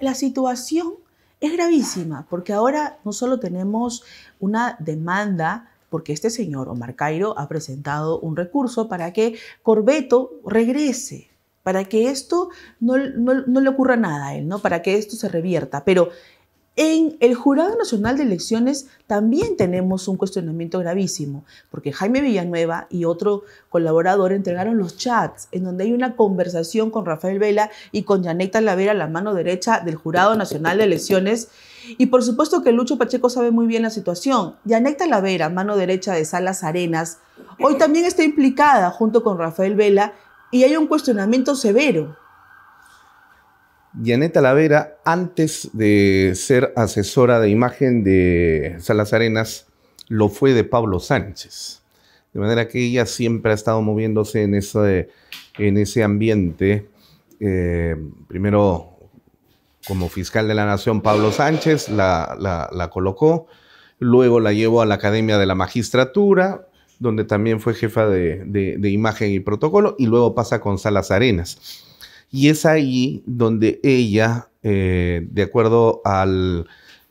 La situación es gravísima porque ahora no solo tenemos una demanda porque este señor Omar Cairo ha presentado un recurso para que Corbeto regrese, para que esto no, le ocurra nada a él, ¿no? para que esto se revierta. Pero en el Jurado Nacional de Elecciones también tenemos un cuestionamiento gravísimo, porque Jaime Villanueva y otro colaborador entregaron los chats en donde hay una conversación con Rafael Vela y con Janet Lavera, la mano derecha del Jurado Nacional de Elecciones. Y por supuesto que Lucho Pacheco sabe muy bien la situación. Janet Lavera, mano derecha de Salas Arenas, hoy también está implicada junto con Rafael Vela y hay un cuestionamiento severo Janet Lavera, antes de ser asesora de imagen de Salas Arenas, lo fue de Pablo Sánchez. De manera que ella siempre ha estado moviéndose en ese, en ese ambiente. Eh, primero como fiscal de la Nación, Pablo Sánchez la, colocó. Luego la llevó a la Academia de la Magistratura, donde también fue jefa de, de imagen y protocolo. Y luego pasa con Salas Arenas. Y es ahí donde ella, eh, de acuerdo al,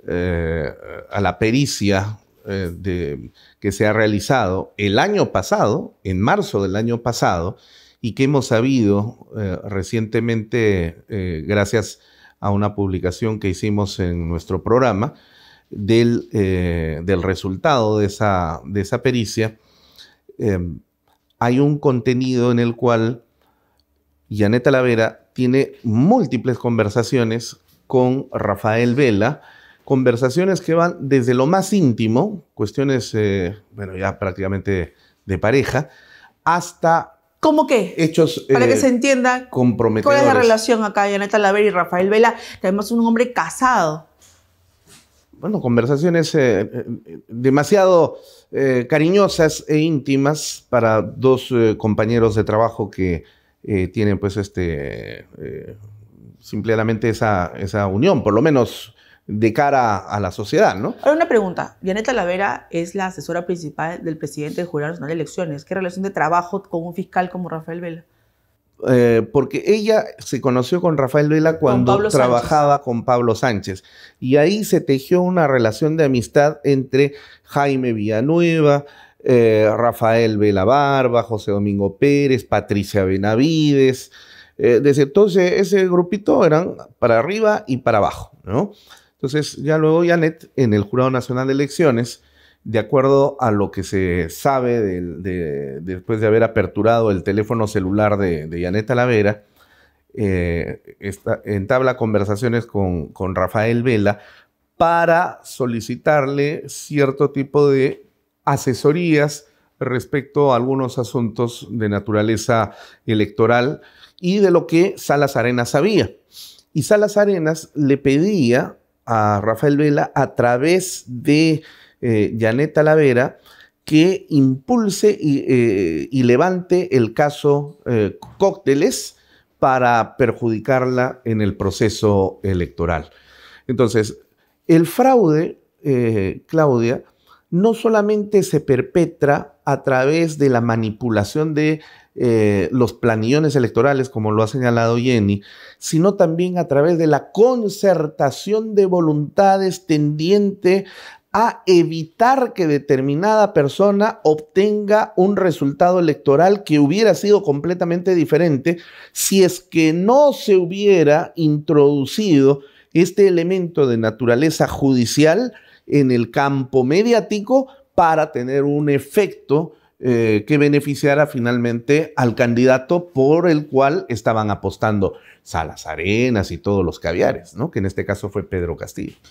eh, a la pericia eh, que se ha realizado el año pasado, en marzo del año pasado, y que hemos sabido recientemente, gracias a una publicación que hicimos en nuestro programa, del, resultado de esa, de esa pericia, hay un contenido en el cual Yaneta Lavera tiene múltiples conversaciones con Rafael Vela, conversaciones que van desde lo más íntimo, cuestiones, eh, bueno, ya prácticamente de pareja, hasta... ¿Cómo qué? Hechos. Para que eh, se entienda. ¿Cuál es la relación acá de Yaneta Lavera y Rafael Vela? Tenemos un hombre casado. Bueno, conversaciones eh, demasiado cariñosas e íntimas para dos compañeros de trabajo que eh, tienen pues este, eh, simplemente esa, esa unión, por lo menos de cara a la sociedad, ¿no? Ahora una pregunta. Vianeta Lavera es la asesora principal del presidente del Jurado Nacional de Elecciones. ¿Qué relación de trabajo con un fiscal como Rafael Vela? Eh, porque ella se conoció con Rafael Vela cuando trabajaba con Pablo Sánchez. Y ahí se tejió una relación de amistad entre Jaime Villanueva, eh, Rafael Vela Barba, José Domingo Pérez, Patricia Benavides. Eh, desde entonces ese grupito eran para arriba y para abajo, ¿no? Entonces ya luego Janet en el Jurado Nacional de Elecciones, de acuerdo a lo que se sabe después de haber aperturado el teléfono celular de, de Janet Talavera, eh, entabla conversaciones con Rafael Vela para solicitarle cierto tipo de asesorías respecto a algunos asuntos de naturaleza electoral y de lo que Salas Arenas sabía. Y Salas Arenas le pedía a Rafael Vela a través de eh, Janeta Lavera, que impulse eh, y, levante el caso eh, Cócteles para perjudicarla en el proceso electoral. Entonces, el fraude, Claudia, no solamente se perpetra a través de la manipulación de eh, los planillones electorales, como lo ha señalado Jenny, sino también a través de la concertación de voluntades tendiente a evitar que determinada persona obtenga un resultado electoral que hubiera sido completamente diferente si es que no se hubiera introducido este elemento de naturaleza judicial en el campo mediático para tener un efecto eh, que beneficiara finalmente al candidato por el cual estaban apostando Salas Arenas y todos los caviares, ¿no? que en este caso fue Pedro Castillo.